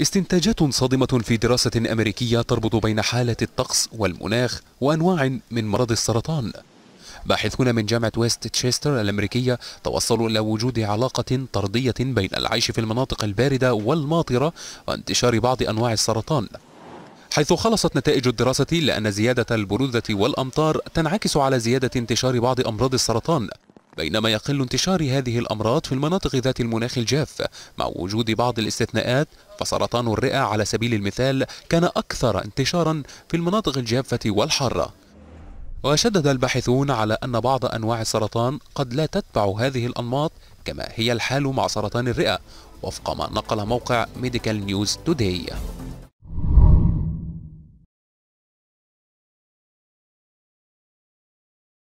استنتاجات صادمة في دراسة أمريكية تربط بين حالة الطقس والمناخ وأنواع من مرض السرطان باحثون من جامعة ويست تشيستر الأمريكية توصلوا إلى وجود علاقة طردية بين العيش في المناطق الباردة والماطرة وانتشار بعض أنواع السرطان حيث خلصت نتائج الدراسة لأن زيادة البرودة والأمطار تنعكس على زيادة انتشار بعض أمراض السرطان بينما يقل انتشار هذه الأمراض في المناطق ذات المناخ الجاف مع وجود بعض الاستثناءات فسرطان الرئة على سبيل المثال كان أكثر انتشارا في المناطق الجافة والحارة وشدد الباحثون على أن بعض أنواع السرطان قد لا تتبع هذه الأنماط كما هي الحال مع سرطان الرئة وفق ما نقل موقع ميديكال نيوز توداي